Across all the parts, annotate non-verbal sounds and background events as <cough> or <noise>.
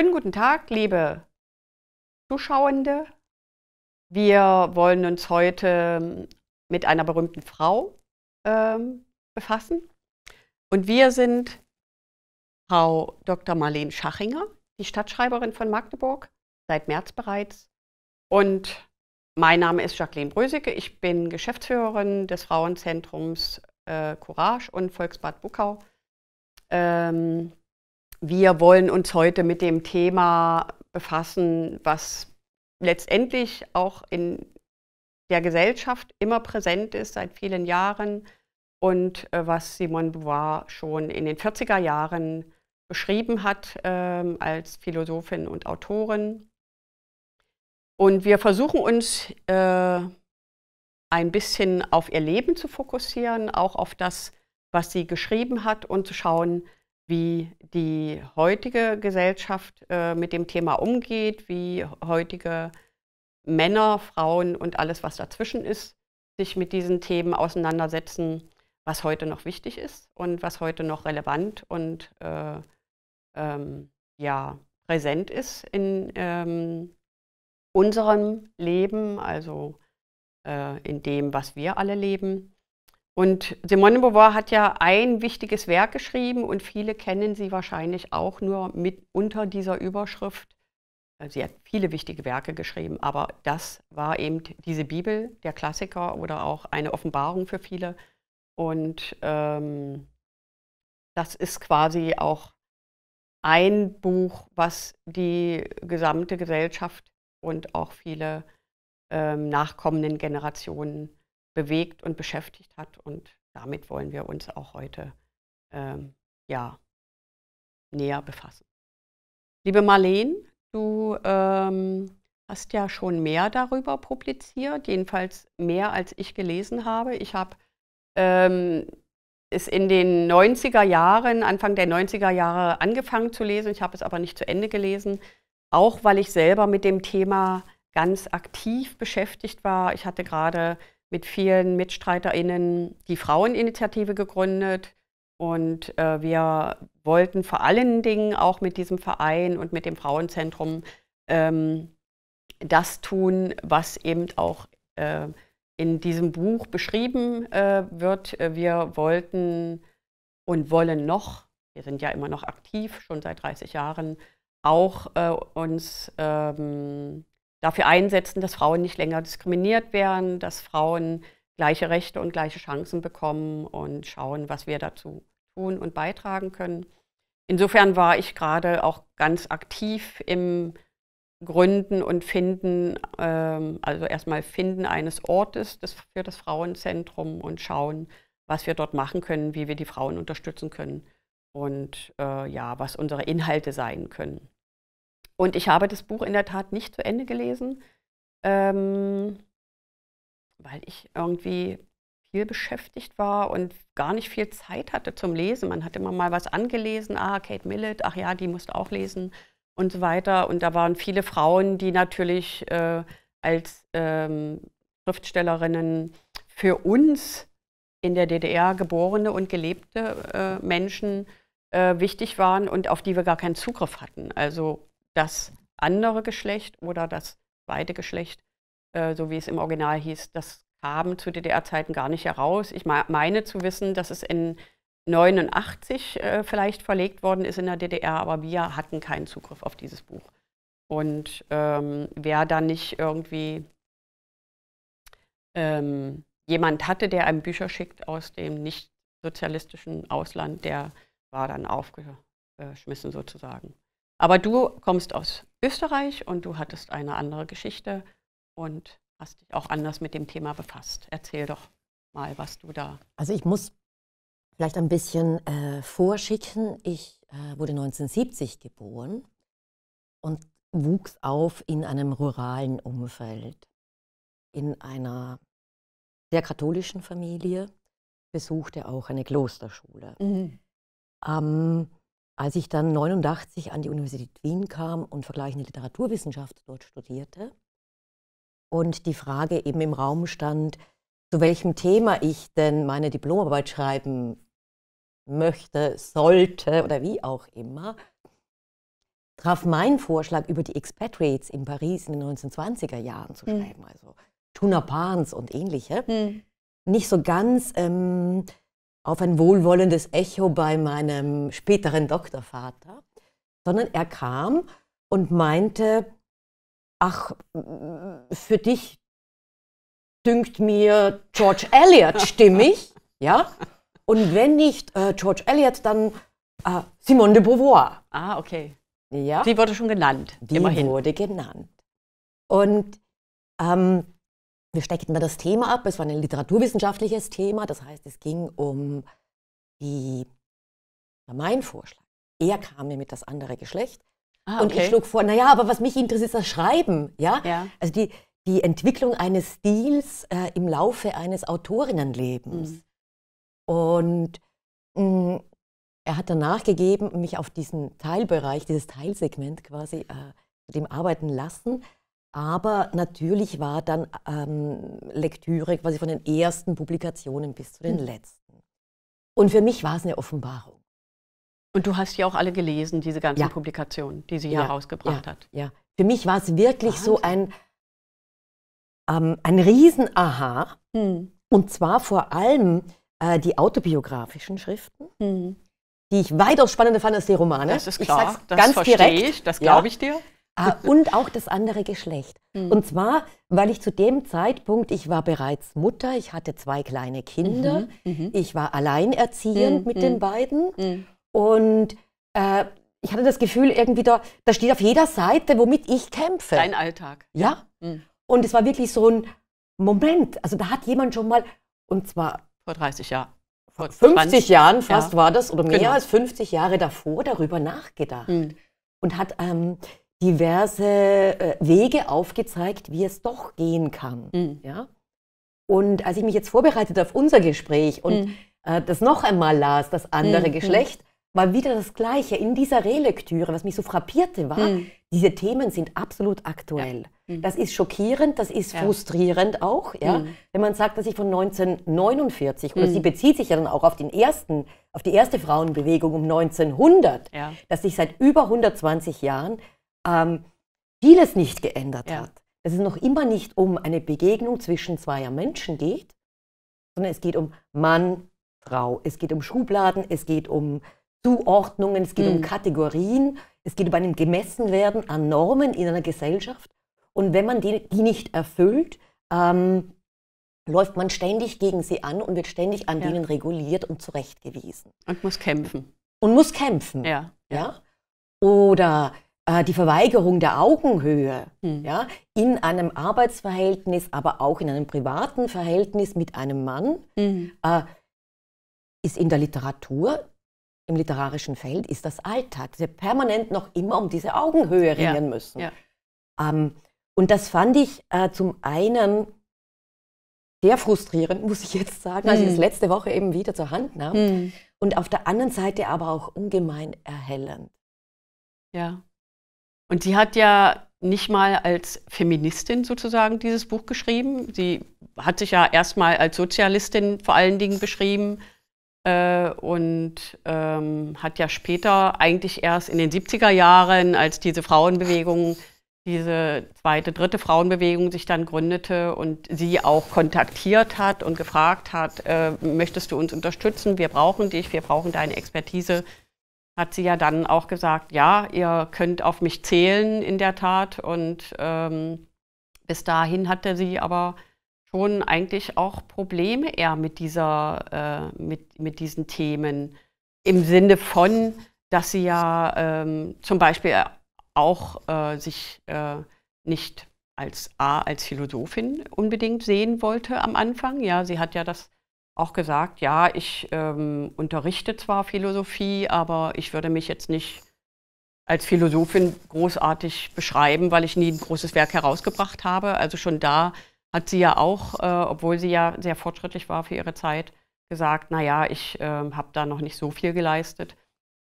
Schönen guten Tag, liebe Zuschauende. Wir wollen uns heute ähm, mit einer berühmten Frau ähm, befassen. Und wir sind Frau Dr. Marlene Schachinger, die Stadtschreiberin von Magdeburg, seit März bereits. Und mein Name ist Jacqueline Brösicke. Ich bin Geschäftsführerin des Frauenzentrums äh, Courage und Volksbad Buckau. Ähm, wir wollen uns heute mit dem Thema befassen, was letztendlich auch in der Gesellschaft immer präsent ist seit vielen Jahren und äh, was Simone Beauvoir schon in den 40er Jahren beschrieben hat äh, als Philosophin und Autorin. Und wir versuchen uns äh, ein bisschen auf ihr Leben zu fokussieren, auch auf das, was sie geschrieben hat und zu schauen, wie die heutige Gesellschaft äh, mit dem Thema umgeht, wie heutige Männer, Frauen und alles, was dazwischen ist, sich mit diesen Themen auseinandersetzen, was heute noch wichtig ist und was heute noch relevant und äh, ähm, ja, präsent ist in ähm, unserem Leben, also äh, in dem, was wir alle leben. Und Simone de Beauvoir hat ja ein wichtiges Werk geschrieben und viele kennen sie wahrscheinlich auch nur mit unter dieser Überschrift. Also sie hat viele wichtige Werke geschrieben, aber das war eben diese Bibel, der Klassiker oder auch eine Offenbarung für viele. Und ähm, das ist quasi auch ein Buch, was die gesamte Gesellschaft und auch viele ähm, nachkommenden Generationen bewegt und beschäftigt hat. Und damit wollen wir uns auch heute ähm, ja, näher befassen. Liebe Marleen, du ähm, hast ja schon mehr darüber publiziert, jedenfalls mehr als ich gelesen habe. Ich habe ähm, es in den 90er Jahren, Anfang der 90er Jahre angefangen zu lesen, ich habe es aber nicht zu Ende gelesen, auch weil ich selber mit dem Thema ganz aktiv beschäftigt war. Ich hatte gerade mit vielen MitstreiterInnen die Fraueninitiative gegründet. Und äh, wir wollten vor allen Dingen auch mit diesem Verein und mit dem Frauenzentrum ähm, das tun, was eben auch äh, in diesem Buch beschrieben äh, wird. Wir wollten und wollen noch, wir sind ja immer noch aktiv, schon seit 30 Jahren, auch äh, uns ähm, dafür einsetzen, dass Frauen nicht länger diskriminiert werden, dass Frauen gleiche Rechte und gleiche Chancen bekommen und schauen, was wir dazu tun und beitragen können. Insofern war ich gerade auch ganz aktiv im Gründen und Finden, ähm, also erstmal Finden eines Ortes für das Frauenzentrum und schauen, was wir dort machen können, wie wir die Frauen unterstützen können und äh, ja, was unsere Inhalte sein können. Und ich habe das Buch in der Tat nicht zu Ende gelesen, ähm, weil ich irgendwie viel beschäftigt war und gar nicht viel Zeit hatte zum Lesen. Man hat immer mal was angelesen, ah, Kate Millett, ach ja, die musste auch lesen und so weiter. Und da waren viele Frauen, die natürlich äh, als ähm, Schriftstellerinnen für uns in der DDR geborene und gelebte äh, Menschen äh, wichtig waren und auf die wir gar keinen Zugriff hatten. Also das andere Geschlecht oder das zweite Geschlecht, äh, so wie es im Original hieß, das kam zu DDR-Zeiten gar nicht heraus. Ich meine zu wissen, dass es in 89 äh, vielleicht verlegt worden ist in der DDR, aber wir hatten keinen Zugriff auf dieses Buch. Und ähm, wer da nicht irgendwie ähm, jemand hatte, der einem Bücher schickt aus dem nicht sozialistischen Ausland, der war dann aufgeschmissen sozusagen. Aber du kommst aus Österreich und du hattest eine andere Geschichte und hast dich auch anders mit dem Thema befasst. Erzähl doch mal, was du da. Also ich muss vielleicht ein bisschen äh, vorschicken. Ich äh, wurde 1970 geboren und wuchs auf in einem ruralen Umfeld, in einer sehr katholischen Familie, besuchte auch eine Klosterschule. Mhm. Ähm, als ich dann 89 an die Universität Wien kam und vergleichende Literaturwissenschaft dort studierte und die Frage eben im Raum stand, zu welchem Thema ich denn meine Diplomarbeit schreiben möchte, sollte oder wie auch immer, traf mein Vorschlag, über die Expatriates in Paris in den 1920er Jahren zu hm. schreiben, hm. also Tuna Pans und ähnliche, hm. nicht so ganz ähm, auf ein wohlwollendes Echo bei meinem späteren Doktorvater, sondern er kam und meinte, ach, für dich dünkt mir George Eliot <laughs> stimmig, ja? Und wenn nicht äh, George Eliot, dann äh, Simone de Beauvoir. Ah, okay. Ja. Die wurde schon genannt. Die immerhin. wurde genannt. Und ähm, wir steckten da das Thema ab. Es war ein literaturwissenschaftliches Thema. Das heißt, es ging um die, mein Vorschlag. Er kam mir mit das andere Geschlecht. Ah, und okay. ich schlug vor, naja, aber was mich interessiert, ist das Schreiben. Ja? ja. Also die, die Entwicklung eines Stils äh, im Laufe eines Autorinnenlebens. Mhm. Und mh, mm, er hat danach gegeben, mich auf diesen Teilbereich, dieses Teilsegment quasi äh, dem arbeiten lassen. Aber natürlich war dann ähm, Lektüre quasi von den ersten Publikationen bis zu den mhm. letzten. Und für mich war es eine Offenbarung. Und du hast ja auch alle gelesen, diese ganzen ja. Publikationen, die sie ja. herausgebracht ja. hat. Ja, für mich war es wirklich Wahnsinn. so ein, ähm, ein Riesen-Aha. Mhm. Und zwar vor allem äh, die autobiografischen Schriften. Mhm die ich weitaus spannender fand als die Romane. Das ist klar, das ganz verstehe direkt. ich, das glaube ich dir. Ah, und auch das andere Geschlecht. Mhm. Und zwar, weil ich zu dem Zeitpunkt, ich war bereits Mutter, ich hatte zwei kleine Kinder, mhm. mhm. ich war alleinerziehend mhm. mit mhm. den beiden mhm. und äh, ich hatte das Gefühl, irgendwie da, da steht auf jeder Seite, womit ich kämpfe. Dein Alltag. Ja. Und es war wirklich so ein Moment, also da hat jemand schon mal, und zwar. Vor 30 Jahren. 50 Jahren fast ja. war das, oder mehr genau. als 50 Jahre davor, darüber nachgedacht. Mhm. Und hat ähm, diverse äh, Wege aufgezeigt, wie es doch gehen kann. Mhm. Ja? Und als ich mich jetzt vorbereitet auf unser Gespräch und mhm. äh, das noch einmal las, das andere mhm. mhm. Geschlecht, war wieder das Gleiche in dieser Relektüre. Was mich so frappierte war, mhm. diese Themen sind absolut aktuell. Ja. Mhm. Das ist schockierend, das ist ja. frustrierend auch, ja? wenn man sagt, dass ich von 1949, oder sie bezieht sich ja dann auch auf, den ersten, auf die erste Frauenbewegung um 1900, dass ich seit über 120 Jahren ähm, vieles nicht geändert ja. hat. Dass es noch immer nicht um eine Begegnung zwischen zweier Menschen geht, sondern es geht um Mann, Frau. Es geht um Schubladen, es geht um Zuordnungen, es geht mhm. um Kategorien, es geht um ein Gemessenwerden an Normen in einer Gesellschaft. Und wenn man die, die nicht erfüllt, ähm, läuft man ständig gegen sie an und wird ständig an ja. denen reguliert und zurechtgewiesen. Und muss kämpfen. Und muss kämpfen. Ja. ja? Oder äh, die Verweigerung der Augenhöhe hm. ja, in einem Arbeitsverhältnis, aber auch in einem privaten Verhältnis mit einem Mann, mhm. äh, ist in der Literatur, im literarischen Feld, ist das Alltag. Sie permanent noch immer um diese Augenhöhe ringen ja. müssen. Ja. Ähm, und das fand ich äh, zum einen sehr frustrierend, muss ich jetzt sagen, mhm. als ich das hm. letzte Woche eben wieder zur Hand nahm. Mhm. Und auf der anderen Seite aber auch ungemein erhellend. Ja. Und sie hat ja nicht mal als Feministin sozusagen dieses Buch geschrieben. Sie hat sich ja erstmal als Sozialistin vor allen Dingen beschrieben äh, und ähm, hat ja später eigentlich erst in den 70er Jahren, als diese Frauenbewegung, diese zweite, dritte Frauenbewegung sich dann gründete und sie auch kontaktiert hat und gefragt hat, äh, möchtest du uns unterstützen? Wir brauchen dich, wir brauchen deine Expertise hat sie ja dann auch gesagt, ja, ihr könnt auf mich zählen in der Tat. Und ähm, bis dahin hatte sie aber schon eigentlich auch Probleme eher mit, dieser, äh, mit, mit diesen Themen. Im Sinne von, dass sie ja ähm, zum Beispiel äh, auch äh, sich äh, nicht als A, als Philosophin unbedingt sehen wollte am Anfang. Ja, sie hat ja das auch gesagt, ja, ich ähm, unterrichte zwar Philosophie, aber ich würde mich jetzt nicht als Philosophin großartig beschreiben, weil ich nie ein großes Werk herausgebracht habe. Also schon da hat sie ja auch, äh, obwohl sie ja sehr fortschrittlich war für ihre Zeit, gesagt, naja, ich äh, habe da noch nicht so viel geleistet.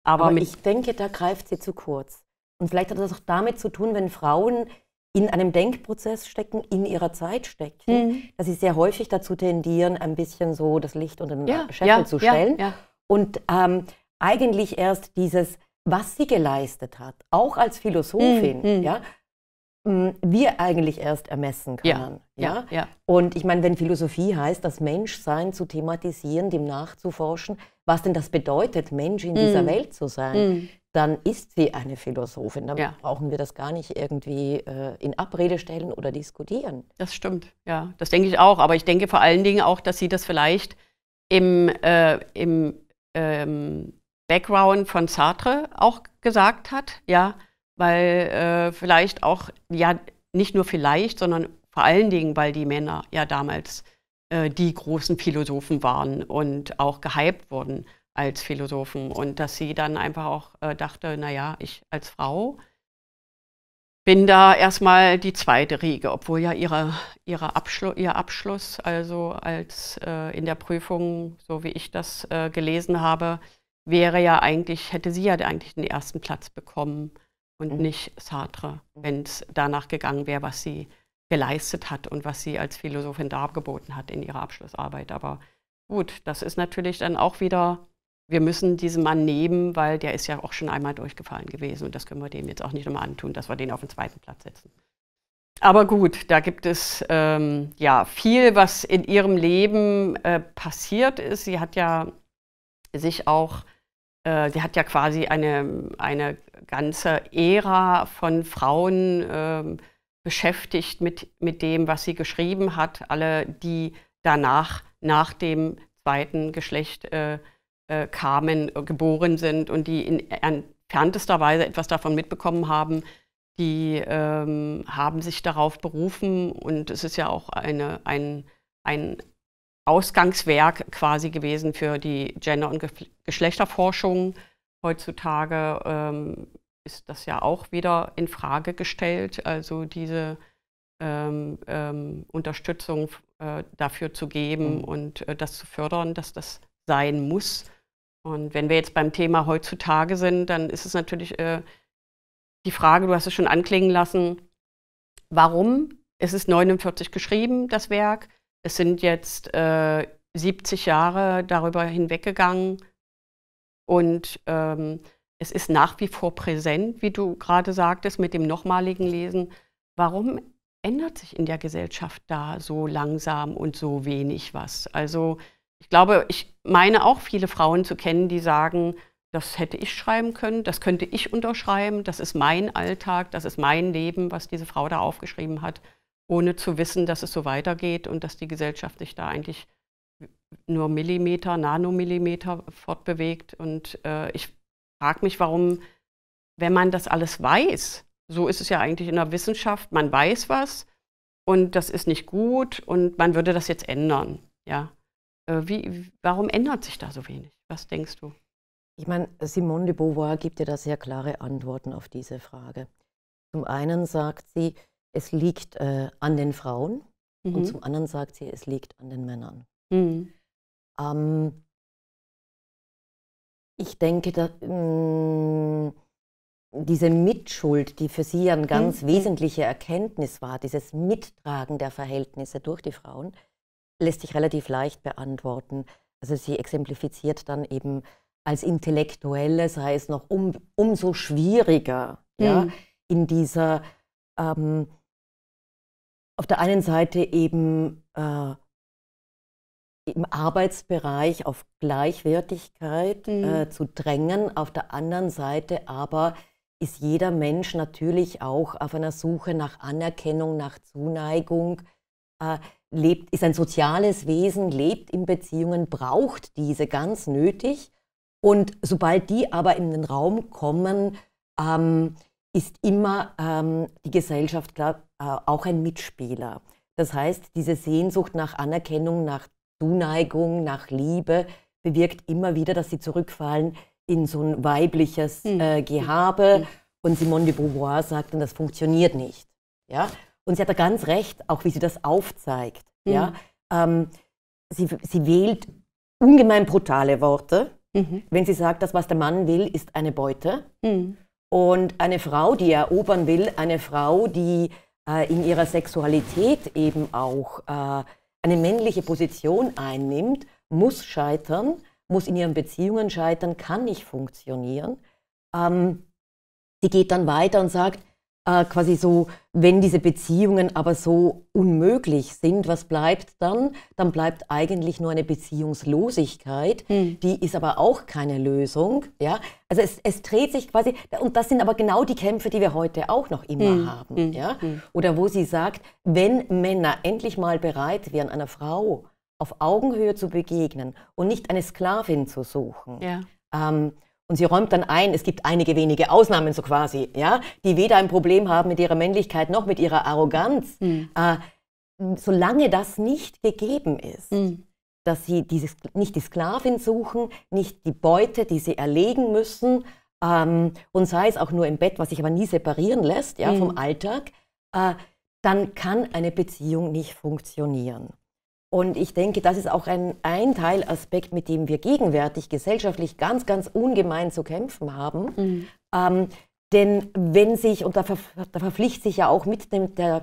Aber, aber ich denke, da greift sie zu kurz. Und vielleicht hat das auch damit zu tun, wenn Frauen in einem Denkprozess stecken, in ihrer Zeit stecken, mhm. dass sie sehr häufig dazu tendieren, ein bisschen so das Licht unter den ja, Scheffel ja, zu stellen. Ja, und ähm, eigentlich erst dieses, was sie geleistet hat, auch als Philosophin, mhm. mhm. ja, mm, wir eigentlich erst ermessen können. Ja, ja? ja. Und ich meine, wenn Philosophie heißt, das Menschsein zu thematisieren, dem nachzuforschen, was denn das bedeutet, Mensch in mm. dieser mhm. Welt zu sein, mm dann ist sie eine Philosophin. Dann ja. brauchen wir das gar nicht irgendwie äh, in Abrede stellen oder diskutieren. Das stimmt, ja, das denke ich auch. Aber ich denke vor allen Dingen auch, dass sie das vielleicht im, äh, im ähm, Background von Sartre auch gesagt hat, ja, weil äh, vielleicht auch, ja, nicht nur vielleicht, sondern vor allen Dingen, weil die Männer ja damals äh, die großen Philosophen waren und auch gehypt wurden als Philosophen und dass sie dann einfach auch äh, dachte, naja, ich als Frau bin da erstmal die zweite Riege, obwohl ja ihre, ihre Abschlu ihr Abschluss, also als äh, in der Prüfung, so wie ich das äh, gelesen habe, wäre ja eigentlich, hätte sie ja eigentlich den ersten Platz bekommen und mhm. nicht Sartre, wenn es danach gegangen wäre, was sie geleistet hat und was sie als Philosophin dargeboten hat in ihrer Abschlussarbeit. Aber gut, das ist natürlich dann auch wieder wir müssen diesen Mann nehmen, weil der ist ja auch schon einmal durchgefallen gewesen und das können wir dem jetzt auch nicht nochmal antun, dass wir den auf den zweiten Platz setzen. Aber gut, da gibt es ähm, ja viel, was in ihrem Leben äh, passiert ist. Sie hat ja sich auch, äh, sie hat ja quasi eine, eine ganze Ära von Frauen äh, beschäftigt mit, mit dem, was sie geschrieben hat. Alle, die danach, nach dem zweiten Geschlecht äh, kamen, äh, äh, geboren sind und die in entferntester Weise etwas davon mitbekommen haben, die ähm, haben sich darauf berufen und es ist ja auch eine, ein, ein Ausgangswerk quasi gewesen für die Gender- und Geschlechterforschung. Heutzutage ähm, ist das ja auch wieder in Frage gestellt, also diese ähm, ähm, Unterstützung äh, dafür zu geben mhm. und äh, das zu fördern, dass das sein muss und wenn wir jetzt beim Thema heutzutage sind, dann ist es natürlich äh, die Frage, du hast es schon anklingen lassen, warum? Es ist 49 geschrieben, das Werk. Es sind jetzt äh, 70 Jahre darüber hinweggegangen. Und ähm, es ist nach wie vor präsent, wie du gerade sagtest, mit dem nochmaligen Lesen. Warum ändert sich in der Gesellschaft da so langsam und so wenig was? Also ich glaube, ich meine auch viele Frauen zu kennen, die sagen, das hätte ich schreiben können, das könnte ich unterschreiben, das ist mein Alltag, das ist mein Leben, was diese Frau da aufgeschrieben hat, ohne zu wissen, dass es so weitergeht und dass die Gesellschaft sich da eigentlich nur Millimeter, Nanomillimeter fortbewegt. Und äh, ich frage mich, warum, wenn man das alles weiß, so ist es ja eigentlich in der Wissenschaft, man weiß was und das ist nicht gut und man würde das jetzt ändern. Ja, äh, wie, warum ändert sich da so wenig? Was denkst du? Ich meine, Simone de Beauvoir gibt ja da sehr klare Antworten auf diese Frage. Zum einen sagt sie, es liegt äh, an den Frauen mhm. und zum anderen sagt sie, es liegt an den Männern. Mhm. Ähm, ich denke, da, mh, mm, diese Mitschuld, die für sie ja eine ganz mhm. wesentliche Erkenntnis war, dieses Mittragen der Verhältnisse durch die Frauen, lässt sich relativ leicht beantworten. Also sie exemplifiziert dann eben als Intellektuelle sei es noch um, umso schwieriger, mhm. ja, in dieser ähm, auf der einen Seite eben äh, im Arbeitsbereich auf Gleichwertigkeit äh, mhm. äh, zu drängen, auf der anderen Seite aber ist jeder Mensch natürlich auch auf einer Suche nach Anerkennung, nach Zuneigung. Äh, lebt, ist ein soziales Wesen, lebt in Beziehungen, braucht diese ganz nötig. Und sobald die aber in den Raum kommen, ähm, ist immer ähm, die Gesellschaft glaub, äh, auch ein Mitspieler. Das heißt, diese Sehnsucht nach Anerkennung, nach Zuneigung, nach Liebe bewirkt immer wieder, dass sie zurückfallen in so ein weibliches hm. äh, Gehabe. Hm. Hm. Und Simone de Beauvoir sagt, dann, das funktioniert nicht. Ja? Und sie hat da ganz recht, auch wie sie das aufzeigt. Mhm. Ja? Ähm, sie, sie wählt ungemein brutale Worte, mhm. wenn sie sagt, das, was der Mann will, ist eine Beute. Mhm. Und eine Frau, die erobern will, eine Frau, die äh, in ihrer Sexualität eben auch äh, eine männliche Position einnimmt, muss scheitern, muss in ihren Beziehungen scheitern, kann nicht funktionieren. Ähm, sie geht dann weiter und sagt, äh, quasi so, wenn diese Beziehungen aber so unmöglich sind, was bleibt dann? Dann bleibt eigentlich nur eine Beziehungslosigkeit, hm. die ist aber auch keine Lösung. Ja? Also es, es, dreht sich quasi, und das sind aber genau die Kämpfe, die wir heute auch noch immer hm. haben. Hm. Ja? Hm. Oder wo sie sagt, wenn Männer endlich mal bereit wären, einer Frau auf Augenhöhe zu begegnen und nicht eine Sklavin zu suchen, ja. ähm, und sie räumt dann ein, es gibt einige wenige Ausnahmen so quasi, ja, die weder ein Problem haben mit ihrer Männlichkeit noch mit ihrer Arroganz. Mhm. Äh, solange das nicht gegeben ist, mhm. dass sie dieses, nicht die Sklavin suchen, nicht die Beute, die sie erlegen müssen, ähm, und sei es auch nur im Bett, was sich aber nie separieren lässt ja, mhm. vom hm. Alltag, äh, dann kann eine Beziehung nicht funktionieren. Und ich denke, das ist auch ein, ein Teilaspekt, mit dem wir gegenwärtig gesellschaftlich ganz, ganz ungemein zu kämpfen haben. Mhm. Ähm, denn wenn sich, und da, ver, da verpflichtet sich ja auch mit dem, der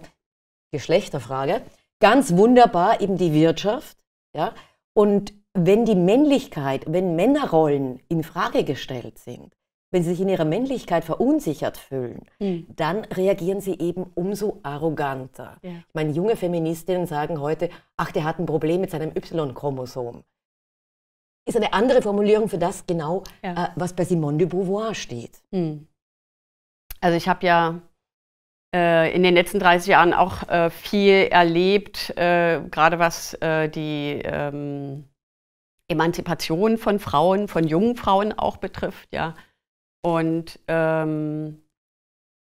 Geschlechterfrage, ganz wunderbar eben die Wirtschaft, ja, und wenn die Männlichkeit, wenn Männerrollen in Frage gestellt sind, wenn sie sich in ihrer Männlichkeit verunsichert fühlen, mhm. dann reagieren sie eben umso arroganter. Ja. Ich meine, junge Feministinnen sagen heute, ach, der hat ein Problem mit seinem Y-Chromosom. Ist eine andere Formulierung für das genau, ja. äh, was bei Simone de Beauvoir steht. Mhm. Also ich habe ja äh, in den letzten 30 Jahren auch äh, viel erlebt, äh, gerade was äh, die ähm, Emanzipation von Frauen, von jungen Frauen auch betrifft. Ja. Und ähm,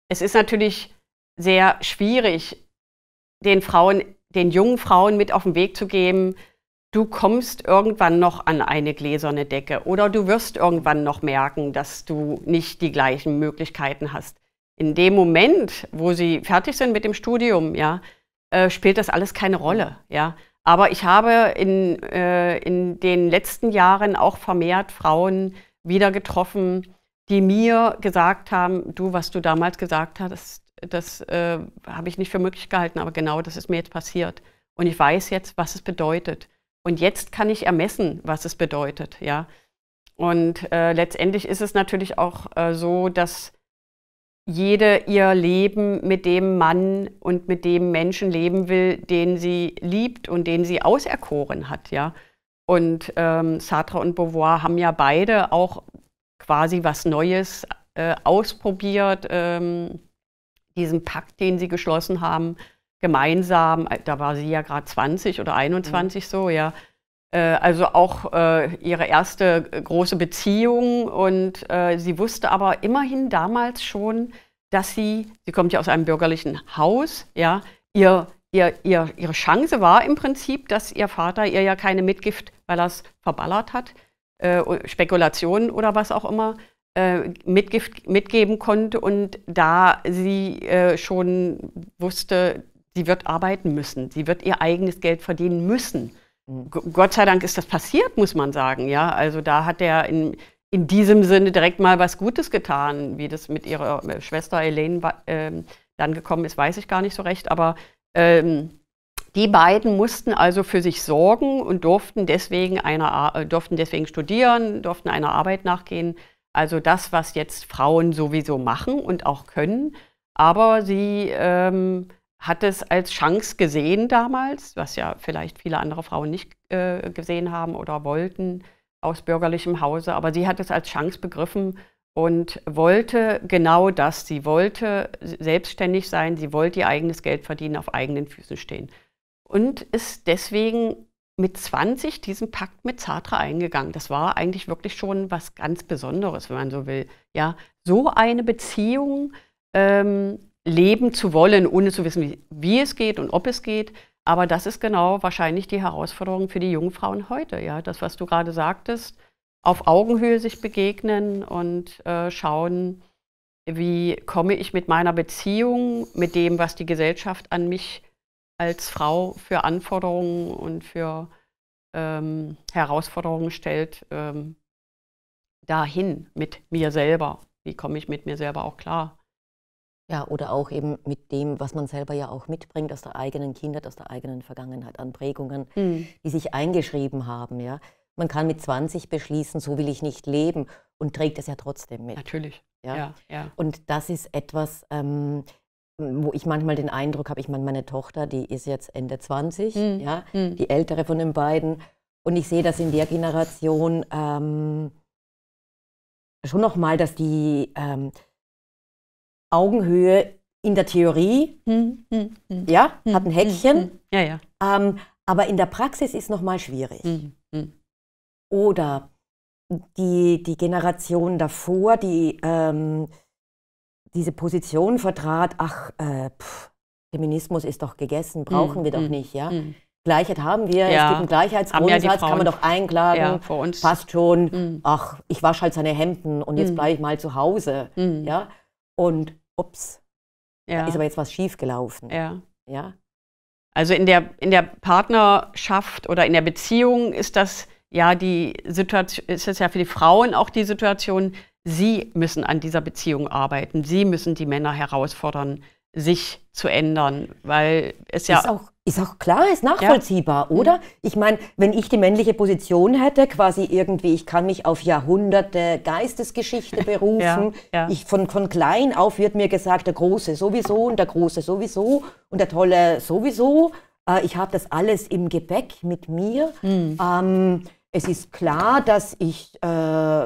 es ist natürlich sehr schwierig, den Frauen, den jungen Frauen mit auf den Weg zu geben, du kommst irgendwann noch an eine gläserne Decke oder du wirst irgendwann noch merken, dass du nicht die gleichen Möglichkeiten hast. In dem Moment, wo sie fertig sind mit dem Studium, ja, äh, spielt das alles keine Rolle, ja. Aber ich habe in, äh, in den letzten Jahren auch vermehrt Frauen wieder getroffen, die mir gesagt haben, du, was du damals gesagt hast, das äh, habe ich nicht für möglich gehalten, aber genau das ist mir jetzt passiert. Und ich weiß jetzt, was es bedeutet. Und jetzt kann ich ermessen, was es bedeutet, ja. Und äh, letztendlich ist es natürlich auch äh, so, dass jede ihr Leben mit dem Mann und mit dem Menschen leben will, den sie liebt und den sie auserkoren hat, ja. Und ähm, Sartre und Beauvoir haben ja beide auch quasi was Neues äh, ausprobiert, ähm, diesen Pakt, den sie geschlossen haben, gemeinsam, äh, da war sie ja gerade 20 oder 21 mhm. so, ja. Äh, also auch äh, ihre erste große Beziehung und äh, sie wusste aber immerhin damals schon, dass sie, sie kommt ja aus einem bürgerlichen Haus, ja, ihr Ihr, ihr, ihre Chance war im Prinzip, dass ihr Vater ihr ja keine Mitgift, weil er es verballert hat, äh, Spekulationen oder was auch immer äh, mitgeben konnte und da sie äh, schon wusste, sie wird arbeiten müssen, sie wird ihr eigenes Geld verdienen müssen. Mhm. Gott sei Dank ist das passiert, muss man sagen. Ja, also da hat er in, in diesem Sinne direkt mal was Gutes getan, wie das mit ihrer äh, Schwester Elaine ähm, dann gekommen ist, weiß ich gar nicht so recht, aber ähm, die beiden mussten also für sich sorgen und durften deswegen, einer, äh, durften deswegen studieren, durften einer Arbeit nachgehen. Also das, was jetzt Frauen sowieso machen und auch können. Aber sie ähm, hat es als Chance gesehen damals, was ja vielleicht viele andere Frauen nicht äh, gesehen haben oder wollten aus bürgerlichem Hause. Aber sie hat es als Chance begriffen und wollte genau das. Sie wollte selbstständig sein, sie wollte ihr eigenes Geld verdienen, auf eigenen Füßen stehen und ist deswegen mit 20 diesen Pakt mit Sartre eingegangen. Das war eigentlich wirklich schon was ganz Besonderes, wenn man so will. Ja, so eine Beziehung ähm, leben zu wollen, ohne zu wissen, wie, wie, es geht und ob es geht. Aber das ist genau wahrscheinlich die Herausforderung für die jungen Frauen heute. Ja, das, was du gerade sagtest, auf Augenhöhe sich begegnen und äh, schauen, wie komme ich mit meiner Beziehung, mit dem, was die Gesellschaft an mich als Frau für Anforderungen und für ähm, Herausforderungen stellt, ähm, dahin mit mir selber. Wie komme ich mit mir selber auch klar? Ja, oder auch eben mit dem, was man selber ja auch mitbringt aus der eigenen Kindheit, aus der eigenen Vergangenheit, an Prägungen, mhm. die sich eingeschrieben haben. Ja? Man kann mit 20 beschließen, so will ich nicht leben und trägt es ja trotzdem mit. Natürlich. Ja? ja, ja. Und das ist etwas, ähm, wo ich manchmal den Eindruck habe, ich meine, meine Tochter, die ist jetzt Ende 20, mhm. ja, mhm. die ältere von den beiden. Und ich sehe das in der Generation ähm, schon nochmal, dass die ähm, Augenhöhe in der Theorie, hm, hm, hm, ja, hm, hat ein hm, Häkchen. Hm. Ja, ja. Ähm, aber in der Praxis ist nochmal schwierig. Oder die, die Generation davor, die ähm, diese Position vertrat, ach, äh, pff, Feminismus ist doch gegessen, brauchen mm, wir doch mm, nicht, ja. Mm. Gleichheit haben wir, ja. es gibt einen Gleichheitsgrundsatz, ja kann man doch einklagen, ja, uns. passt schon. Ach, ich wasche halt seine Hemden und jetzt bleibe ich mal zu Hause, ja. Und ups, da ist aber jetzt was schiefgelaufen, ja. ja. Also in der, in der Partnerschaft oder in der Beziehung ist das ja die Situation, ist das ja für die Frauen auch die Situation, Sie müssen an dieser Beziehung arbeiten. Sie müssen die Männer herausfordern, sich zu ändern, weil es ja... Ist auch, ist auch klar, ist nachvollziehbar, ja. Mhm. oder? Ich meine, wenn ich die männliche Position hätte, quasi irgendwie, ich kann mich auf Jahrhunderte Geistesgeschichte <laughs> berufen, ja, ja. Ich, von, von klein auf wird mir gesagt, der Große sowieso und der Große sowieso und der Tolle sowieso. Äh, ich habe das alles im Gepäck mit mir. Mhm. Ähm, es ist klar, dass ich äh,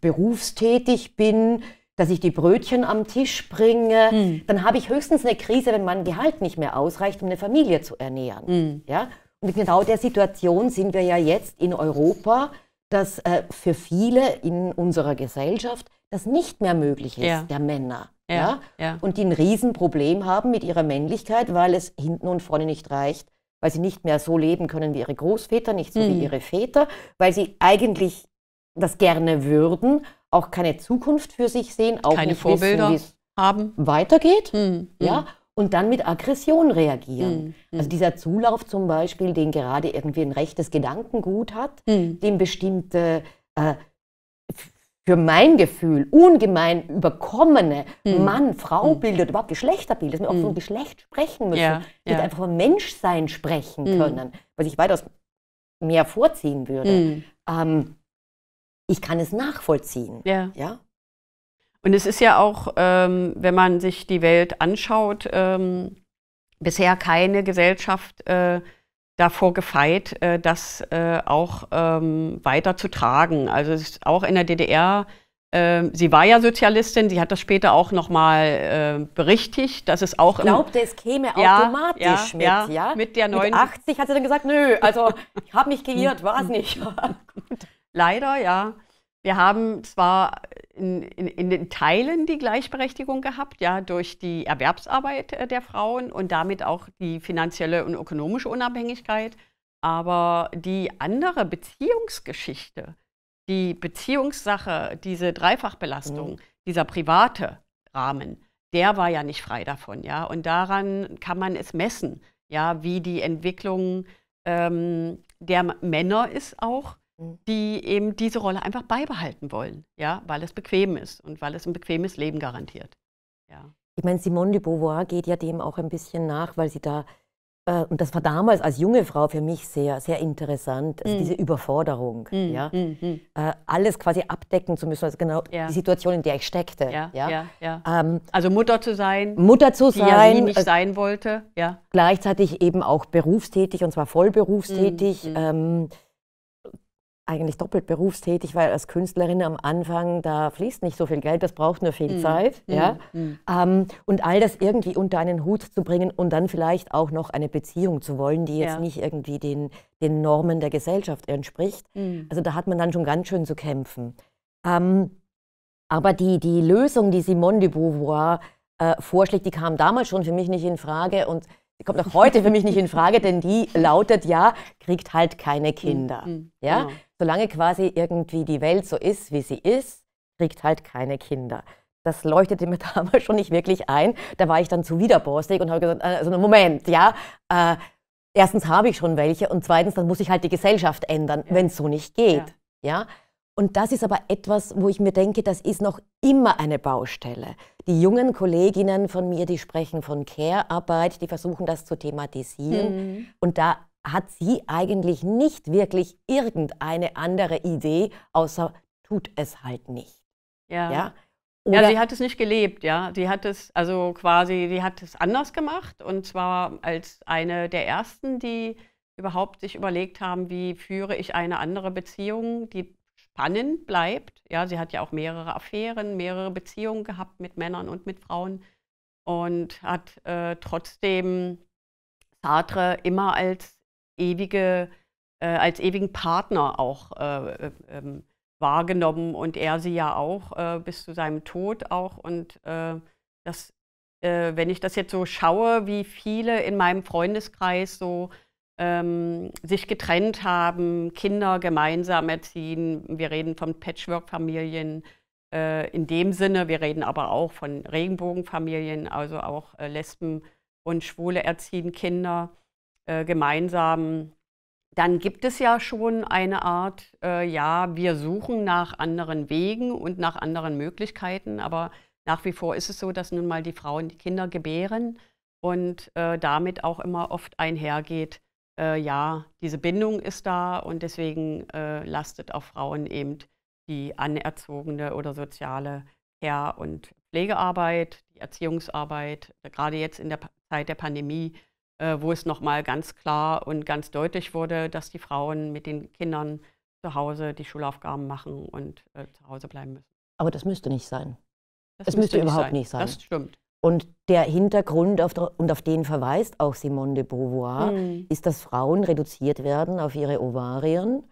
berufstätig bin, dass ich die Brötchen am Tisch bringe. Hm. Dann habe ich höchstens eine Krise, wenn mein Gehalt nicht mehr ausreicht, um eine Familie zu ernähren. Hm. Ja? Und genau der Situation sind wir ja jetzt in Europa, dass äh, für viele in unserer Gesellschaft das nicht mehr möglich ist, ja. der Männer. Ja, ja, Und die ein Riesenproblem haben mit ihrer Männlichkeit, weil es hinten und vorne nicht reicht, weil sie nicht mehr so leben können wie ihre Großväter, nicht so mhm. wie ihre Väter, weil sie eigentlich das gerne würden, auch keine Zukunft für sich sehen, auch keine nicht Vorbilder wissen, wie es weitergeht. Mhm. mhm. Ja, und dann mit Aggression reagieren. Mhm. Also mhm. dieser Zulauf zum Beispiel, den gerade irgendwie ein rechtes Gedankengut hat, mhm. dem bestimmte äh, für mein Gefühl ungemein überkommene mhm. Mann-Frau-Bilder hm. oder überhaupt Geschlechterbilder, dass wir mhm. auch hm. vom Geschlecht sprechen müssen, ja, ja. einfach vom Menschsein sprechen mhm. können, was ich weitaus mehr vorziehen würde. Hm. Ähm, ich kann es nachvollziehen. Ja. ja? Und es ist ja auch, ähm, wenn man sich die Welt anschaut, ähm, bisher keine Gesellschaft, äh, davor gefeit, äh, das äh, auch ähm, weiter zu tragen. Also es ist auch in der DDR, ähm, sie war ja Sozialistin, sie hat das später auch nochmal ähm, berichtigt, dass es auch... Ich glaubte, es käme ja, automatisch ja, mit, ja, ja, Mit der neuen... Mit 80 hat sie dann gesagt, nö, also ich habe mich geirrt, war es <laughs> nicht. <laughs> Leider, ja. Wir haben zwar in, in, den Teilen die Gleichberechtigung gehabt, ja, durch die Erwerbsarbeit äh, der Frauen und damit auch die finanzielle und ökonomische Unabhängigkeit. Aber die andere Beziehungsgeschichte, die Beziehungssache, diese Dreifachbelastung, mhm. dieser private Rahmen, der war ja nicht frei davon, ja. Und daran kann man es messen, ja, wie die Entwicklung ähm, der Männer ist auch Mhm. die eben diese Rolle einfach beibehalten wollen, ja, weil es bequem ist und weil es ein bequemes Leben garantiert. Ja. Ich meine, Simone de Beauvoir geht ja dem auch ein bisschen nach, weil sie da, äh, und das war damals als junge Frau für mich sehr, sehr interessant, also mm. diese Überforderung, mm, ja, mm, äh, alles quasi abdecken zu müssen, also genau ja. die Situation, in der ich steckte. Ja, ja. ja ähm, also Mutter zu sein, Mutter zu die sein, ja nicht äh, sein wollte, ja. Gleichzeitig eben auch berufstätig und zwar vollberufstätig. Mhm, ähm, eigentlich doppelt berufstätig, weil als Künstlerin am Anfang, da fließt nicht so viel Geld, das braucht nur viel mm, Zeit. Mm, ja? Mm. Ähm, und all das irgendwie unter einen Hut zu bringen und dann vielleicht auch noch eine Beziehung zu wollen, die jetzt ja. nicht irgendwie den, den Normen der Gesellschaft entspricht. Mhm. Also da hat man dann schon ganz schön zu kämpfen. Ähm, aber die, die Lösung, die Simone de Beauvoir äh, vorschlägt, die kam damals schon für mich nicht in Frage und die kommt auch heute für mich nicht in Frage, denn die lautet ja, kriegt halt keine hm, Kinder. Mhm, ja? Genau. Solange quasi irgendwie die Welt so ist, wie sie ist, kriegt halt keine Kinder. Das leuchtete mir <laughs> damals schon nicht wirklich ein. Da war ich dann zu widerborstig und habe gesagt, äh, also Moment, ja, äh, erstens habe ich schon welche und zweitens, dann muss ich halt die Gesellschaft ändern, ja. wenn es so nicht geht. Ja. ja? Und das ist aber etwas, wo ich mir denke, das ist noch immer eine Baustelle. Die jungen Kolleginnen von mir, die sprechen von Care-Arbeit, die versuchen das zu thematisieren. Mhm. Und da hat sie eigentlich nicht wirklich irgendeine andere Idee, außer tut es halt nicht. Ja. ja? ja, sie hat es nicht gelebt, ja. Die hat es, also quasi, die hat es anders gemacht und zwar als eine der ersten, die überhaupt sich überlegt haben, wie führe ich eine andere Beziehung, die Pannen bleibt. Ja, sie hat ja auch mehrere Affären, mehrere Beziehungen gehabt mit Männern und mit Frauen und hat äh, trotzdem Sartre immer als ewige, äh, als ewigen Partner auch äh, äh ähm, wahrgenommen und er sie ja auch äh, bis zu seinem Tod auch und äh, das wenn ich das jetzt so schaue, wie viele in meinem Freundeskreis so ähm, sich getrennt haben, Kinder gemeinsam erziehen. Wir reden von Patchwork-Familien äh, in dem Sinne. Wir reden aber auch von Regenbogenfamilien, also auch äh, Lesben und Schwule erziehen Kinder äh, gemeinsam. Dann gibt es ja schon eine Art, äh, ja, wir suchen nach anderen Wegen und nach anderen Möglichkeiten, aber nach wie vor ist es so, dass nun mal die Frauen die Kinder gebären und äh, damit auch immer oft einhergeht, äh, ja, diese Bindung ist da und deswegen äh, lastet auf Frauen eben die anerzogene oder soziale Care- und Pflegearbeit, die Erziehungsarbeit, gerade jetzt in der Zeit der Pandemie, äh, wo es nochmal ganz klar und ganz deutlich wurde, dass die Frauen mit den Kindern zu Hause die Schulaufgaben machen und äh, zu Hause bleiben müssen. Aber das müsste nicht sein. Das, das müsste, müsste nicht überhaupt sein. nicht sein. Das stimmt. Und der Hintergrund, auf der, und auf den verweist auch Simone de Beauvoir, mhm. ist, dass Frauen reduziert werden auf ihre Ovarien,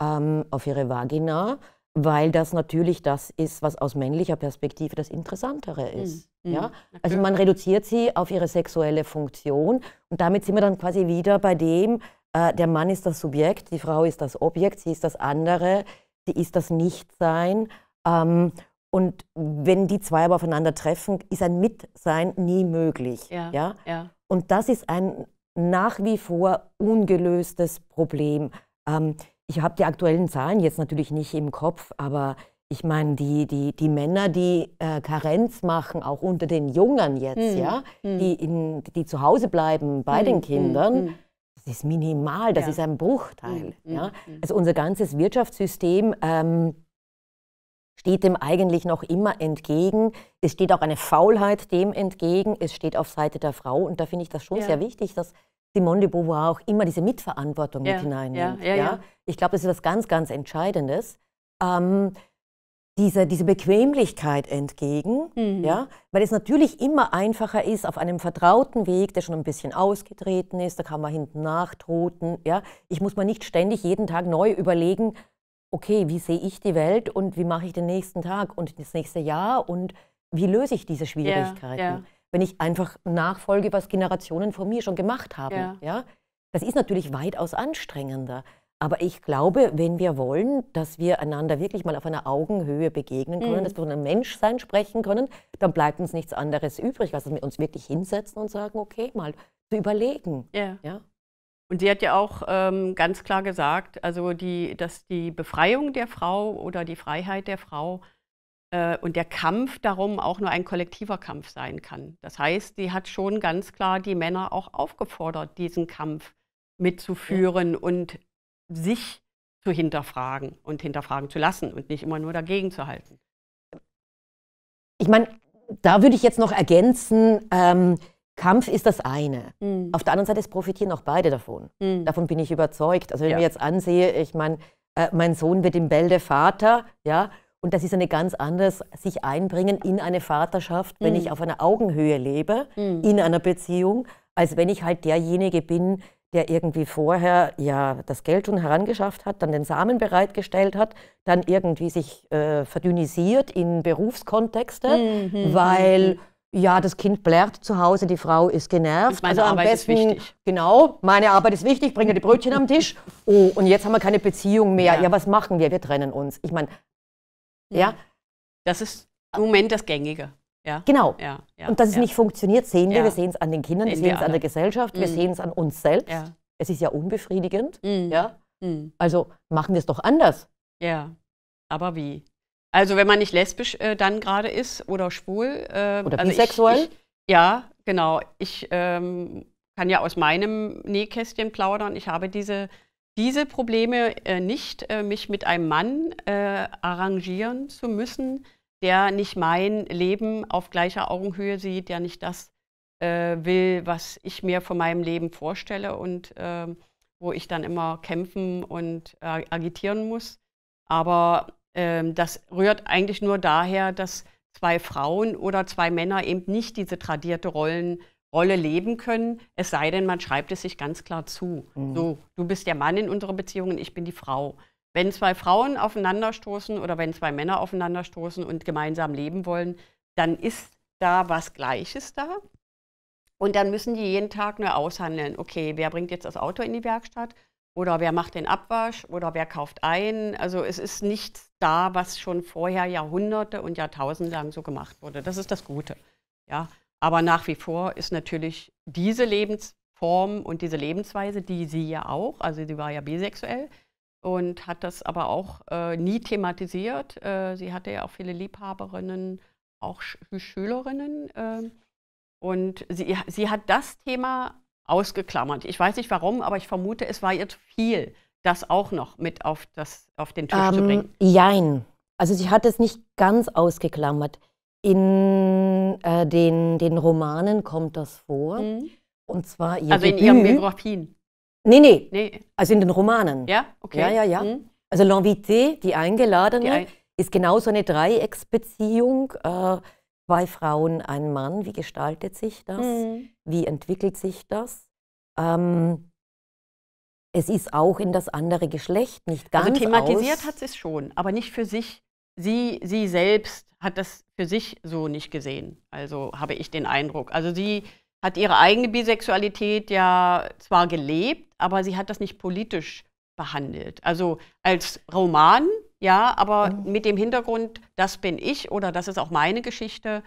ähm, auf ihre Vagina, weil das natürlich das ist, was aus männlicher Perspektive das Interessantere hm. ist. Mhm. Ja? Also man reduziert sie auf ihre sexuelle Funktion und damit sind wir dann quasi wieder bei dem, äh, der Mann ist das Subjekt, die Frau ist das Objekt, sie ist das andere, sie ist das Nichtsein. Ähm, und wenn die zwei aber aufeinandertreffen, ist ein Mitsein nie möglich. Ja, ja? ja. Und das ist ein nach wie vor ungelöstes Problem. Ähm, ich habe die aktuellen Zahlen jetzt natürlich nicht im Kopf, aber ich meine, die, die, die Männer, die äh, Karenz machen, auch unter den Jungen jetzt, mhm. ja, hm. die, in, die zu Hause bleiben bei mhm. den hm, hm, Kindern, mhm. das ist minimal, das ja. ist ein Bruchteil. Ja? Also unser ganzes Wirtschaftssystem ähm, steht dem eigentlich noch immer entgegen. Es steht auch eine Faulheit dem entgegen. Es steht auf Seite der Frau. Und da finde ich das schon ja. sehr wichtig, dass Simone de Beauvoir auch immer diese Mitverantwortung ja. mit hineinnimmt. Ja, ja, Ich glaube, das ist was ganz, ganz Entscheidendes. Ähm, diese, diese Bequemlichkeit entgegen, mhm. ja, weil es natürlich immer einfacher ist, auf einem vertrauten Weg, der schon ein bisschen ausgetreten ist, da kann man hinten nachtroten. Ja. Ich muss mir nicht ständig jeden Tag neu überlegen, okay, wie sehe ich die Welt und wie mache ich den nächsten Tag und das nächste Jahr und wie löse ich diese Schwierigkeiten, ja, ja. wenn ich einfach nachfolge, was Generationen vor mir schon gemacht haben. Ja. ja. Das ist natürlich weitaus anstrengender. Aber ich glaube, wenn wir wollen, dass wir einander wirklich mal auf einer Augenhöhe begegnen können, mhm. dass wir von einem Menschsein sprechen können, dann bleibt uns nichts anderes übrig, als dass wir uns wirklich hinsetzen und sagen, okay, mal zu überlegen. Ja. Und sie hat ja auch ähm, ganz klar gesagt, also die, dass die Befreiung der Frau oder die Freiheit der Frau äh, und der Kampf darum auch nur ein kollektiver Kampf sein kann. Das heißt, sie hat schon ganz klar die Männer auch aufgefordert, diesen Kampf mitzuführen ja. und sich zu hinterfragen und hinterfragen zu lassen und nicht immer nur dagegen zu halten. Ich meine, da würde ich jetzt noch ergänzen, ähm, Kampf ist das eine. Mhm. Auf der anderen Seite, es profitieren auch beide davon. Mhm. Davon bin ich überzeugt. Also wenn ja. ich mir jetzt ansehe, ich meine, äh, mein Sohn wird im Bälde Vater, ja, und das ist eine ganz anderes sich einbringen in eine Vaterschaft, wenn mhm. ich auf einer Augenhöhe lebe, mhm. in einer Beziehung, als wenn ich halt derjenige bin, der irgendwie vorher ja das Geld schon herangeschafft hat, dann den Samen bereitgestellt hat, dann irgendwie sich äh, verdünnisiert in Berufskontexte, mhm, mhm, weil ja, das Kind blärt zu Hause, die Frau ist genervt. Ist meine also am Arbeit besten, ist wichtig. Genau, meine Arbeit ist wichtig, bringe die Brötchen am Tisch. Oh, und jetzt haben wir keine Beziehung mehr. Ja, ja was machen wir? Wir trennen uns. Ich meine, ja. ja. Das ist im Moment das Gängige. Ja. Genau. Ja, ja, und dass es nicht funktioniert, sehen wir. Wir sehen es an den Kindern, wir sehen es an der Gesellschaft, mhm. wir mm. sehen es an uns selbst. Es ist ja unbefriedigend. Mhm. Ja? Mhm. Also machen wir es doch anders. Ja, aber wie? Also wenn man nicht lesbisch äh, dann gerade ist oder schwul. Äh, oder also bisexuell? Ich, ich, ja, genau. Ich ähm, kann ja aus meinem Nähkästchen plaudern. Ich habe diese, diese Probleme äh, nicht, äh, mich mit einem Mann äh, arrangieren zu müssen, der nicht mein Leben auf gleicher Augenhöhe sieht, der nicht das äh, will, was ich mir von meinem Leben vorstelle und wo ich dann immer kämpfen und agitieren muss. Aber ähm, das rührt eigentlich nur daher, dass zwei Frauen oder zwei Männer eben nicht diese tradierte Rollen, Rolle leben können, es sei denn, man schreibt es sich ganz klar zu. Mhm. So, du bist der Mann in unserer Beziehung und ich bin die Frau. Wenn zwei Frauen aufeinanderstoßen oder wenn zwei Männer aufeinanderstoßen und gemeinsam leben wollen, dann ist da was Gleiches da. Und dann müssen die jeden Tag nur aushandeln. Okay, wer bringt jetzt das Auto in die Werkstatt? oder wer macht den Abwasch oder wer kauft ein. Also es ist nichts da, was schon vorher Jahrhunderte und Jahrtausende lang so gemacht wurde. Das ist das Gute. Ja. Aber nach wie vor ist natürlich diese Lebensform und diese Lebensweise, die sie ja auch, also sie war ja bisexuell und hat das aber auch äh, nie thematisiert. Äh, sie hatte ja auch viele Liebhaberinnen, auch Sch Schülerinnen. Äh, und sie, sie hat das Thema ausgeklammert. Ich weiß nicht warum, aber ich vermute, es war ihr zu viel, das auch noch mit auf, das, auf den Tisch ähm, zu bringen. Jein. Also sie hat es nicht ganz ausgeklammert. In äh, den, den Romanen kommt das vor. Mhm. Und zwar ihr Also Debüt. in ihren Biografien. Nee, nee, nee, Also in den Romanen. Ja, okay. Ja, ja, ja. Mhm. Also L'Invité, die Eingeladene, die ein ist genau so eine Dreiecksbeziehung. Äh, zwei Frauen, ein Mann, wie gestaltet sich das? Mhm. Wie entwickelt sich das? Ähm, es ist auch in das andere Geschlecht nicht also ganz. Also thematisiert aus. hat sie es schon, aber nicht für sich. Sie, sie selbst hat das für sich so nicht gesehen. Also habe ich den Eindruck. Also sie hat ihre eigene Bisexualität ja zwar gelebt, aber sie hat das nicht politisch behandelt. Also als Roman ja, aber oh. mit dem Hintergrund, das bin ich oder das ist auch meine Geschichte,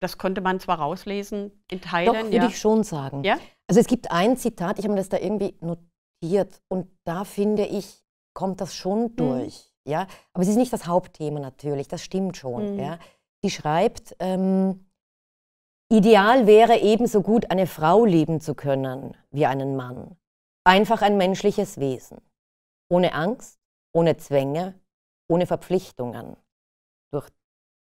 das konnte man zwar rauslesen in Teilen. Doch, würde ja. ich schon sagen. Ja? Also es gibt ein Zitat, ich habe mir das da irgendwie notiert und da finde ich, kommt das schon mhm. durch. Mhm. Ja? Aber es ist nicht das Hauptthema natürlich, das stimmt schon. Mhm. Ja? Die schreibt, ähm, ideal wäre ebenso gut, eine Frau leben zu können wie einen Mann. Einfach ein menschliches Wesen. Ohne Angst, ohne Zwänge, ohne Verpflichtungen durch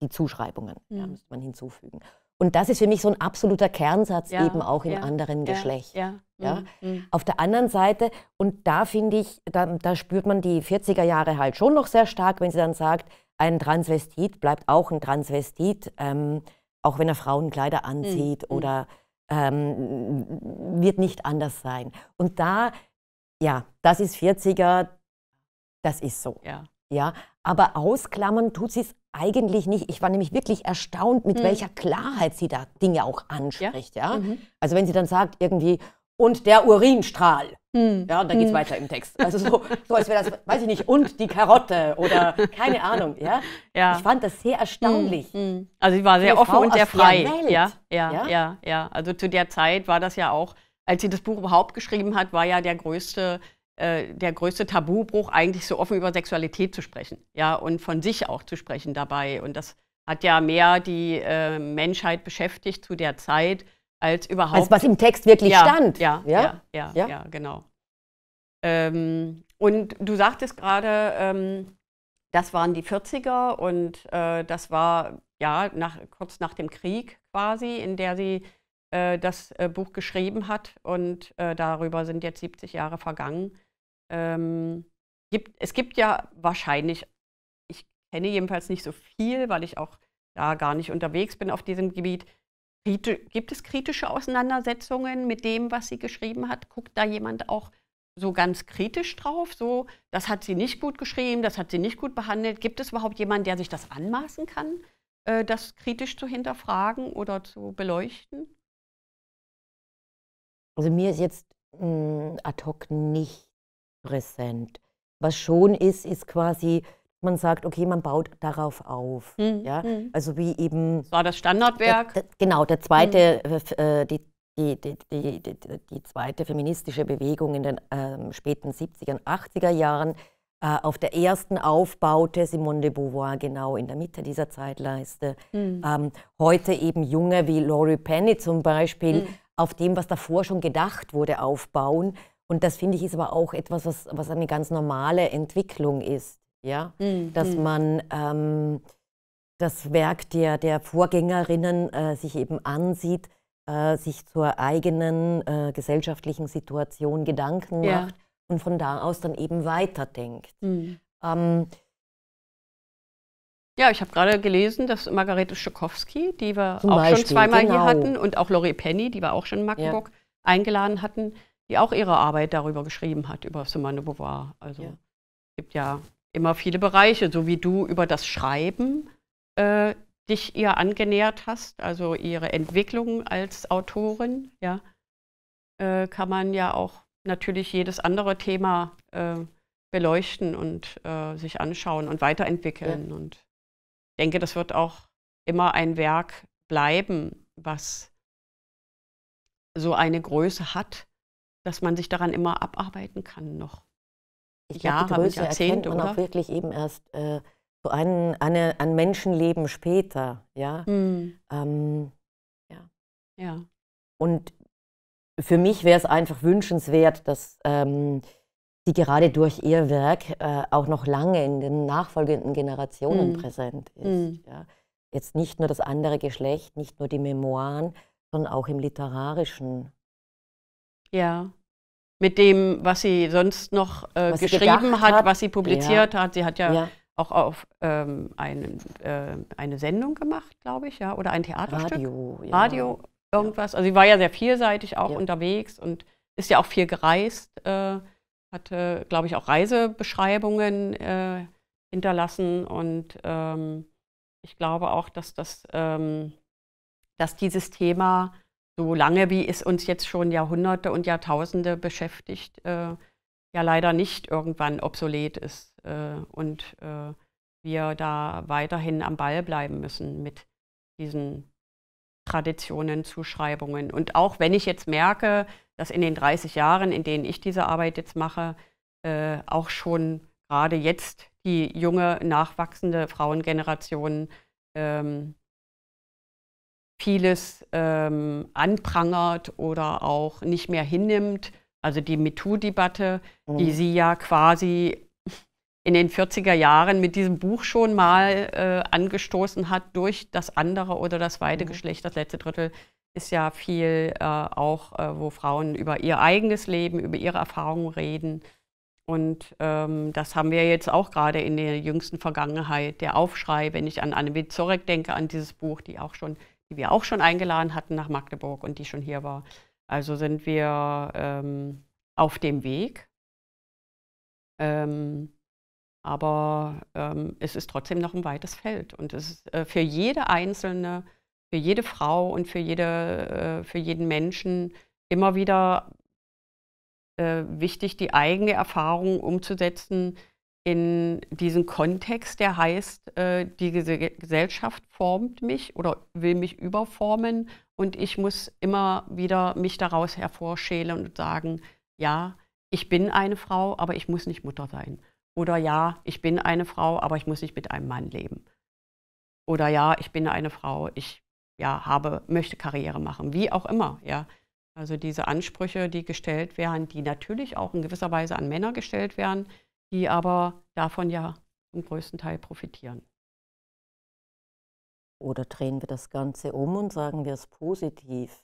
die Zuschreibungen, mhm. ja, müsste man hinzufügen. Und das ist für mich so ein absoluter Kernsatz ja, eben auch im ja, anderen Geschlecht. Ja, mhm, mhm. Auf der anderen Seite, und da finde ich, da, da, spürt man die 40er Jahre halt schon noch sehr stark, wenn sie dann sagt, ein Transvestit bleibt auch ein Transvestit, ähm, auch wenn er Frauenkleider mhm, anzieht mhm. oder ähm, wird nicht anders sein. Und da, ja, das ist 40er, das ist so. Ja. Ja, aber ausklammern tut sie es eigentlich nicht. Ich war nämlich wirklich erstaunt, mit mhm. welcher Klarheit sie da Dinge auch anspricht. Ja? ja? Mhm. Also wenn sie dann sagt irgendwie, und der Urinstrahl. Mhm. Ja, dann geht es hm. weiter im Text. Also so, so als wäre das, weiß ich nicht, und die Karotte oder keine Ahnung. Ja? ja. Ich fand das sehr erstaunlich. Hm, hm. Also sie war sehr offen Frau und sehr frei. Ja, ja, ja, ja, ja. Also zu der Zeit war das ja auch, als sie das Buch überhaupt geschrieben hat, war ja der größte äh, der größte Tabubruch, eigentlich so offen über Sexualität zu sprechen. Ja, und von sich auch zu sprechen dabei. Und das hat ja mehr die äh, Menschheit beschäftigt zu der Zeit als überhaupt. Als was im Text wirklich ja, stand. Ja, ja, ja, ja, ja genau. Ähm, und du sagtest gerade, ähm, das waren die 40er und äh, das war ja nach, kurz nach dem Krieg quasi, in der sie äh, das äh, Buch geschrieben hat. Und darüber sind jetzt 70 Jahre vergangen. Ähm, gibt, es gibt ja wahrscheinlich, ich kenne jedenfalls nicht so viel, weil ich auch da gar nicht unterwegs bin auf diesem Gebiet. Gibt es kritische Auseinandersetzungen mit dem, was sie geschrieben hat? Guckt da jemand auch so ganz kritisch drauf? So, das hat sie nicht gut geschrieben, das hat sie nicht gut behandelt. Gibt es überhaupt jemanden, der sich das anmaßen kann, äh, das kritisch zu hinterfragen oder zu beleuchten? Also mir ist jetzt hm, ad hoc nicht präsent. Was schon ist, ist quasi, man sagt, okay, man baut darauf auf. Mhm. Ja? Mhm. Also wie eben. Das war das Standardwerk. Der, der, genau, der zweite, mhm. äh, äh die, die, die, die, die, zweite feministische Bewegung in den ähm, späten 70er und 80er Jahren. Äh, auf der ersten aufbaute Simone de Beauvoir genau in der Mitte dieser Zeitleiste. Mhm. Ähm, heute eben Junge wie Laurie Penny zum Beispiel mhm. auf dem, was davor schon gedacht wurde, aufbauen und das finde ich ist aber auch etwas, was, was eine ganz normale Entwicklung ist. Ja? Mhm. Dass hm. man ähm, das Werk der, der Vorgängerinnen äh, sich eben ansieht, äh, sich zur eigenen äh, gesellschaftlichen Situation Gedanken ja. macht und von da aus dann eben weiterdenkt. Mhm. Ähm, ja, ich habe gerade gelesen, dass Margarete Schokowski, die wir auch Beispiel, schon zweimal genau. hier hatten, und auch Laurie Penny, die wir auch schon in Magdeburg ja. eingeladen hatten, die auch ihre Arbeit darüber geschrieben hat, über Simone de Beauvoir. Also ja. es gibt ja immer viele Bereiche, so wie du über das Schreiben äh, dich ihr angenähert hast, also ihre Entwicklung als Autorin, ja, äh, kann man ja auch natürlich jedes andere Thema äh, beleuchten und äh, sich anschauen und weiterentwickeln. Ja. Und ich denke, das wird auch immer ein Werk bleiben, was so eine Größe hat dass man sich daran immer abarbeiten kann noch. Ich Jahre, glaube, die Größe erkennt man oder? auch wirklich eben erst äh, so ein, eine, ein Menschenleben später. Ja? Mhm. Ähm, ja. ja. Und für mich wäre es einfach wünschenswert, dass ähm, die gerade durch ihr Werk äh, auch noch lange in den nachfolgenden Generationen mhm. präsent ist. Mhm. Ja? Jetzt nicht nur das andere Geschlecht, nicht nur die Memoiren, sondern auch im literarischen ja. Mit dem, was sie sonst noch äh, geschrieben hat, hat, was sie publiziert ja. hat. Sie hat ja, ja. auch auf ähm, ein, äh, eine Sendung gemacht, glaube ich, ja, oder ein Theaterstück. Radio, ja. Radio, irgendwas. Also sie war ja sehr vielseitig auch unterwegs und ist ja auch viel gereist, äh, hatte, glaube ich, auch Reisebeschreibungen äh, hinterlassen. Und ähm, ich glaube auch, dass, das, ähm, dass dieses Thema so lange, wie es uns jetzt schon Jahrhunderte und Jahrtausende beschäftigt, äh, ja leider nicht irgendwann obsolet ist äh, und äh, wir da weiterhin am Ball bleiben müssen mit diesen Traditionen, Zuschreibungen. Und auch wenn ich jetzt merke, dass in den 30 Jahren, in denen ich diese Arbeit jetzt mache, äh, auch schon gerade jetzt die junge, nachwachsende Frauengeneration ähm, vieles ähm, anprangert oder auch nicht mehr hinnimmt. Also die MeToo-Debatte, mhm. die sie ja quasi in den 40er Jahren mit diesem Buch schon mal äh, angestoßen hat durch das andere oder das weite mhm. Geschlecht. Das letzte Drittel ist ja viel äh, auch, äh, wo Frauen über ihr eigenes Leben, über ihre Erfahrungen reden. Und ähm, das haben wir jetzt auch gerade in der jüngsten Vergangenheit, der Aufschrei, wenn ich an Anne Zorek denke, an dieses Buch, die auch schon die wir auch schon eingeladen hatten nach Magdeburg und die schon hier war. Also sind wir ähm, auf dem Weg. Ähm, aber ähm, es ist trotzdem noch ein weites Feld. Und es ist äh, für jede einzelne, für jede Frau und für, jede, äh, für jeden Menschen immer wieder äh, wichtig, die eigene Erfahrung umzusetzen, in diesen Kontext, der heißt, äh, die Gesellschaft formt mich oder will mich überformen und ich muss immer wieder mich daraus hervorschälen und sagen, ja, ich bin eine Frau, aber ich muss nicht Mutter sein. Oder ja, ich bin eine Frau, aber ich muss nicht mit einem Mann leben. Oder ja, ich bin eine Frau, ich ja, habe, möchte Karriere machen, wie auch immer. Ja. Also diese Ansprüche, die gestellt werden, die natürlich auch in gewisser Weise an Männer gestellt werden, die aber davon ja zum größten Teil profitieren. Oder drehen wir das Ganze um und sagen wir es positiv,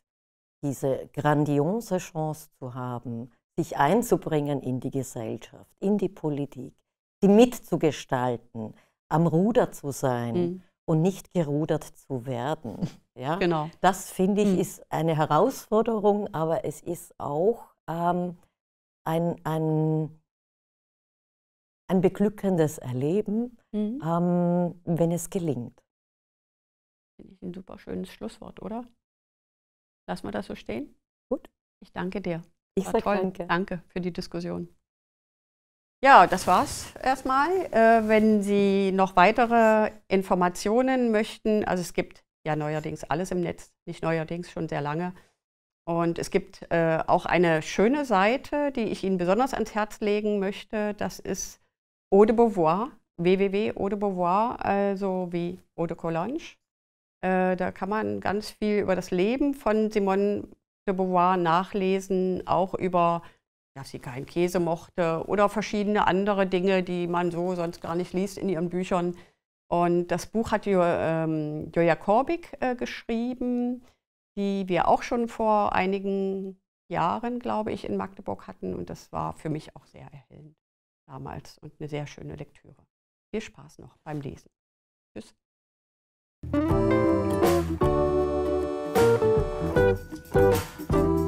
diese grandiose Chance zu haben, sich einzubringen in die Gesellschaft, in die Politik, die mitzugestalten, am Ruder zu sein mhm. und nicht gerudert zu werden. <laughs> Ja? Genau. Das finde ich mhm. ist eine Herausforderung, aber es ist auch ähm, ein, ein ein beglückendes Erleben, mhm. ähm, wenn es gelingt. Finde ich ein super schönes Schlusswort, oder? Lassen wir das so stehen? Gut. Ich danke dir. Ich sage danke. Danke für die Diskussion. Ja, das war's erstmal. Äh, wenn Sie noch weitere Informationen möchten, also es gibt ja neuerdings alles im Netz, nicht neuerdings, schon sehr lange. Und es gibt äh, auch eine schöne Seite, die ich Ihnen besonders ans Herz legen möchte. Das ist Eau de Beauvoir, de Beauvoir, also wie Eau de Cologne. Äh, da kann man ganz viel über das Leben von Simone de Beauvoir nachlesen, auch über, dass sie keinen Käse mochte oder verschiedene andere Dinge, die man so sonst gar nicht liest in ihren Büchern. Und das Buch hat ähm, Joja Korbik äh, geschrieben, die wir auch schon vor einigen Jahren, glaube ich, in Magdeburg hatten. Und das war für mich auch sehr erhellend damals und eine sehr schöne Lektüre. Viel Spaß noch beim Lesen. Tschüss. Musik